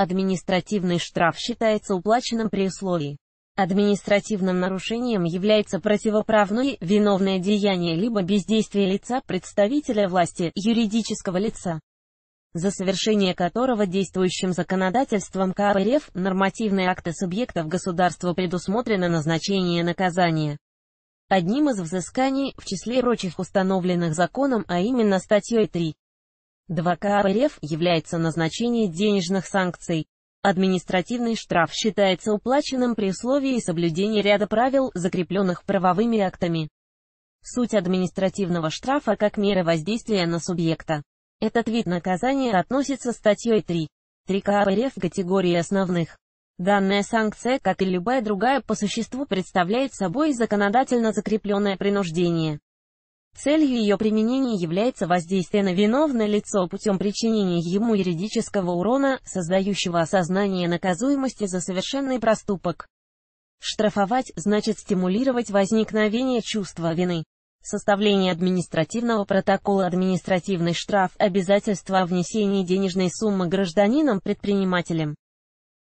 Административный штраф считается уплаченным при условии. Административным нарушением является противоправное, виновное деяние либо бездействие лица, представителя власти, юридического лица, за совершение которого действующим законодательством КРФ нормативные акты субъектов государства предусмотрено назначение наказания. Одним из взысканий, в числе прочих установленных законом, а именно статьей 3 2К РФ является назначение денежных санкций. Административный штраф считается уплаченным при условии соблюдения ряда правил, закрепленных правовыми актами. Суть административного штрафа как мера воздействия на субъекта. Этот вид наказания относится статьей 3. 3К категории основных. Данная санкция, как и любая другая по существу, представляет собой законодательно закрепленное принуждение. Целью ее применения является воздействие на виновное лицо путем причинения ему юридического урона, создающего осознание наказуемости за совершенный проступок. Штрафовать значит стимулировать возникновение чувства вины. Составление административного протокола административный штраф обязательство о внесении денежной суммы гражданинам, предпринимателям,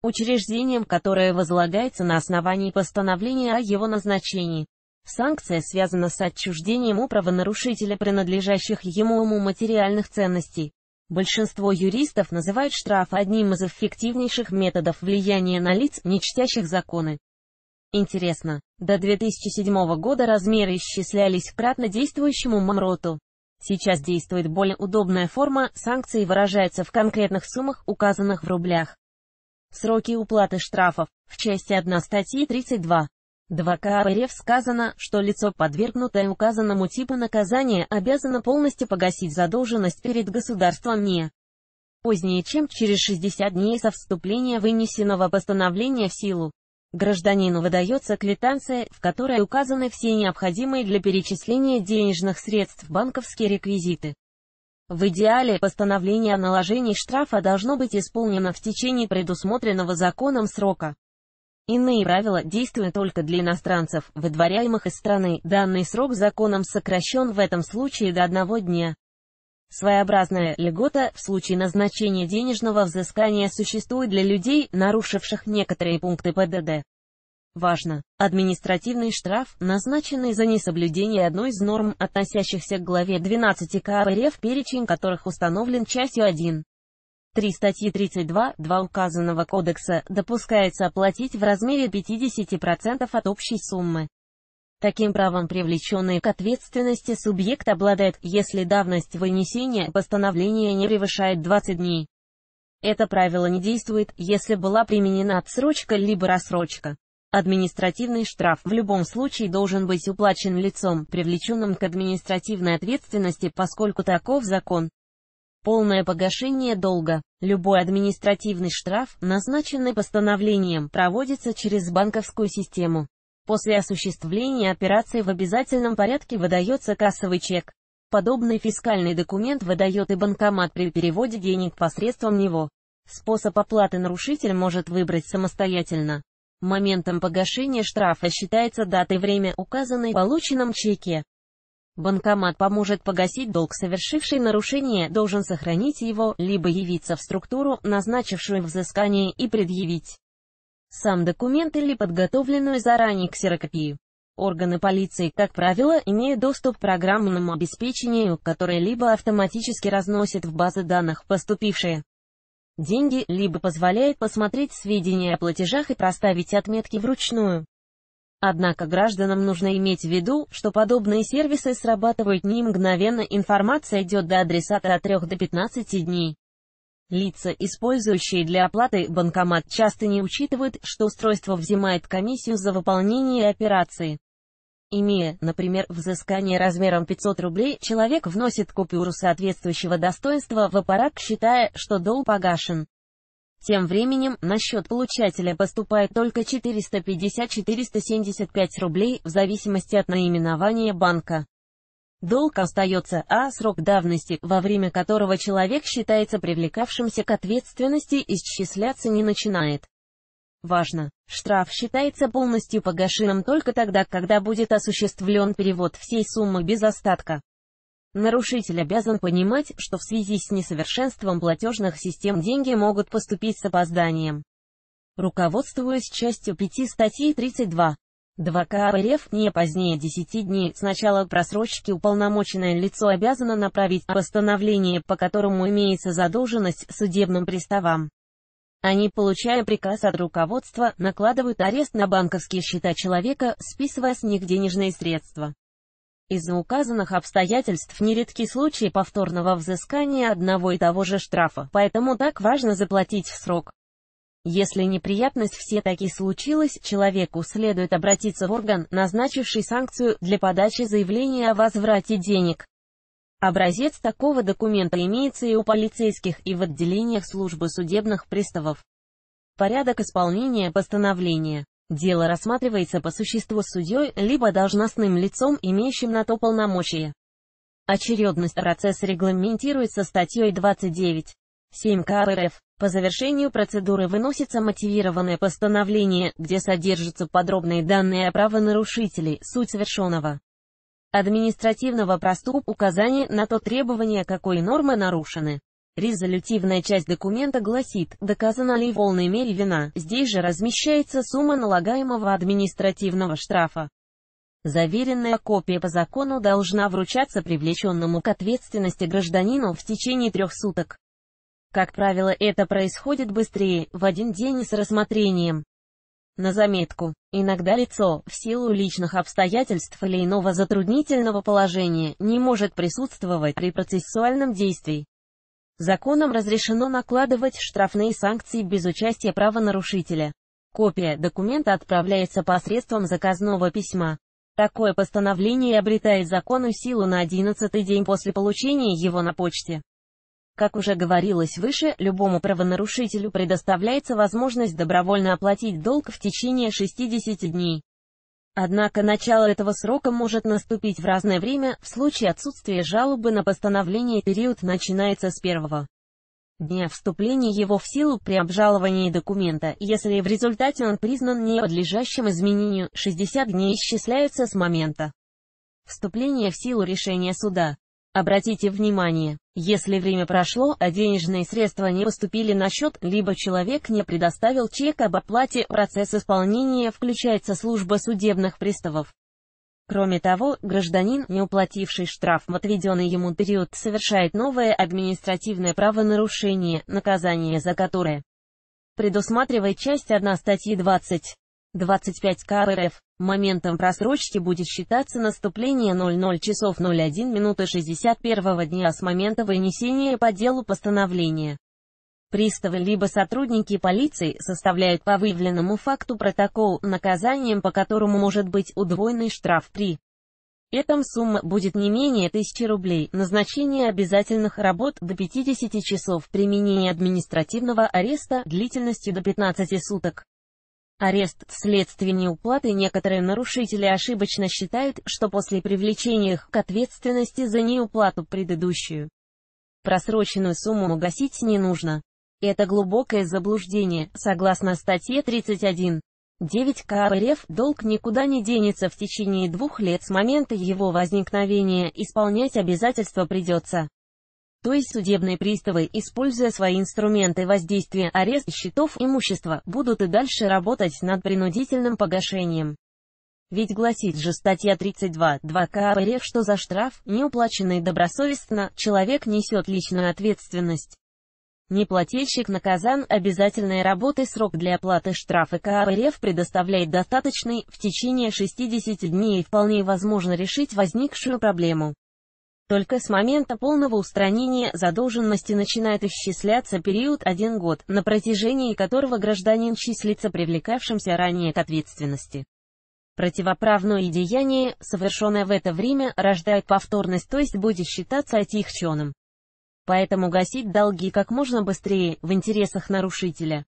учреждением, которое возлагается на основании постановления о его назначении. Санкция связана с отчуждением у правонарушителя принадлежащих ему материальных ценностей. Большинство юристов называют штраф одним из эффективнейших методов влияния на лиц, не чтящих законы. Интересно, до 2007 года размеры исчислялись кратно действующему ММРОТу. Сейчас действует более удобная форма, санкции выражаются в конкретных суммах, указанных в рублях. Сроки уплаты штрафов, в части 1 статьи 32. 2К РФ сказано, что лицо, подвергнутое указанному типу наказания, обязано полностью погасить задолженность перед государством не позднее, чем через 60 дней со вступления вынесенного постановления в силу. Гражданину выдается квитанция, в которой указаны все необходимые для перечисления денежных средств банковские реквизиты. В идеале, постановление о наложении штрафа должно быть исполнено в течение предусмотренного законом срока. Иные правила действуют только для иностранцев, выдворяемых из страны. Данный срок законом сокращен в этом случае до одного дня. Своеобразная льгота в случае назначения денежного взыскания существует для людей, нарушивших некоторые пункты ПДД. Важно! Административный штраф, назначенный за несоблюдение одной из норм, относящихся к главе 12 КАП РФ, перечень которых установлен частью 1. 3 статьи 32, 2 указанного кодекса, допускается оплатить в размере 50% от общей суммы. Таким правом привлеченный к ответственности субъект обладает, если давность вынесения постановления не превышает 20 дней. Это правило не действует, если была применена отсрочка либо рассрочка. Административный штраф в любом случае должен быть уплачен лицом, привлеченным к административной ответственности, поскольку таков закон полное погашение долга. Любой административный штраф, назначенный постановлением, проводится через банковскую систему. После осуществления операции в обязательном порядке выдается кассовый чек. Подобный фискальный документ выдает и банкомат при переводе денег посредством него. Способ оплаты нарушитель может выбрать самостоятельно. Моментом погашения штрафа считается дата и время, указанные в полученном чеке. Банкомат поможет погасить долг совершивший нарушение, должен сохранить его, либо явиться в структуру, назначившую взыскание, и предъявить сам документ или подготовленную заранее ксерокопию. Органы полиции, как правило, имеют доступ к программному обеспечению, которое либо автоматически разносит в базы данных поступившие деньги, либо позволяет посмотреть сведения о платежах и проставить отметки вручную. Однако гражданам нужно иметь в виду, что подобные сервисы срабатывают не мгновенно, информация идет до адресата от 3 до 15 дней. Лица, использующие для оплаты банкомат, часто не учитывают, что устройство взимает комиссию за выполнение операции. Имея, например, взыскание размером 500 рублей, человек вносит купюру соответствующего достоинства в аппарат, считая, что долг погашен. Тем временем, на счет получателя поступает только 450-475 рублей, в зависимости от наименования банка. Долг остается А. Срок давности, во время которого человек считается привлекавшимся к ответственности, исчисляться не начинает. Важно! Штраф считается полностью погашенным только тогда, когда будет осуществлен перевод всей суммы без остатка. Нарушитель обязан понимать, что в связи с несовершенством платежных систем деньги могут поступить с опозданием. Руководствуясь частью 5 статьи 32. 2 КА не позднее 10 дней с начала просрочки уполномоченное лицо обязано направить постановление, по которому имеется задолженность судебным приставам. Они, получая приказ от руководства, накладывают арест на банковские счета человека, списывая с них денежные средства. Из-за указанных обстоятельств нередки случаи повторного взыскания одного и того же штрафа, поэтому так важно заплатить в срок. Если неприятность все-таки случилась, человеку следует обратиться в орган, назначивший санкцию, для подачи заявления о возврате денег. Образец такого документа имеется и у полицейских, и в отделениях службы судебных приставов. Порядок исполнения постановления Дело рассматривается по существу судьей, либо должностным лицом, имеющим на то полномочия. Очередность процесса регламентируется статьей 29. 7 КРФ. По завершению процедуры выносится мотивированное постановление, где содержатся подробные данные о правонарушителе, суть совершенного административного проступка, указание на то требование какой нормы нарушены. Резолютивная часть документа гласит, доказана ли в полной мере вина, здесь же размещается сумма налагаемого административного штрафа. Заверенная копия по закону должна вручаться привлеченному к ответственности гражданину в течение трех суток. Как правило, это происходит быстрее, в один день с рассмотрением. На заметку, иногда лицо, в силу личных обстоятельств или иного затруднительного положения, не может присутствовать при процессуальном действии. Законом разрешено накладывать штрафные санкции без участия правонарушителя. Копия документа отправляется посредством заказного письма. Такое постановление обретает законную силу на 11 день после получения его на почте. Как уже говорилось выше, любому правонарушителю предоставляется возможность добровольно оплатить долг в течение 60 дней. Однако начало этого срока может наступить в разное время, в случае отсутствия жалобы на постановление период начинается с первого дня вступления его в силу при обжаловании документа, если в результате он признан не подлежащим изменению, 60 дней исчисляются с момента вступления в силу решения суда. Обратите внимание, если время прошло, а денежные средства не поступили на счет, либо человек не предоставил чек об оплате, процесс исполнения включается служба судебных приставов. Кроме того, гражданин, не уплативший штраф в отведенный ему период, совершает новое административное правонарушение, наказание за которое предусматривает часть 1 статьи 20 25 КРФ. Моментом просрочки будет считаться наступление 00 часов 01 минуты 61 дня с момента вынесения по делу постановления. Приставы либо сотрудники полиции составляют по выявленному факту протокол, наказанием по которому может быть удвоенный штраф при этом сумма будет не менее 1000 рублей, назначение обязательных работ до 50 часов, применение административного ареста длительностью до 15 суток арест вследствие неуплаты некоторые нарушители ошибочно считают, что после привлечения их к ответственности за неуплату предыдущую просроченную сумму угасить не нужно. Это глубокое заблуждение, согласно статье 31. 9 КАП РФ долг никуда не денется в течение двух лет с момента его возникновения, исполнять обязательства придется то есть судебные приставы, используя свои инструменты воздействия, арест счетов, имущества, будут и дальше работать над принудительным погашением. Ведь гласит же статья 32, 2 КАП РФ, что за штраф, не уплаченный добросовестно, человек несет личную ответственность. Неплательщик наказан обязательной работой срок для оплаты штрафа КАП РФ предоставляет достаточный, в течение 60 дней вполне возможно решить возникшую проблему. Только с момента полного устранения задолженности начинает исчисляться период 1 год, на протяжении которого гражданин числится привлекавшимся ранее к ответственности. Противоправное деяние, совершенное в это время, рождает повторность, то есть будет считаться отягченным. Поэтому гасить долги как можно быстрее, в интересах нарушителя.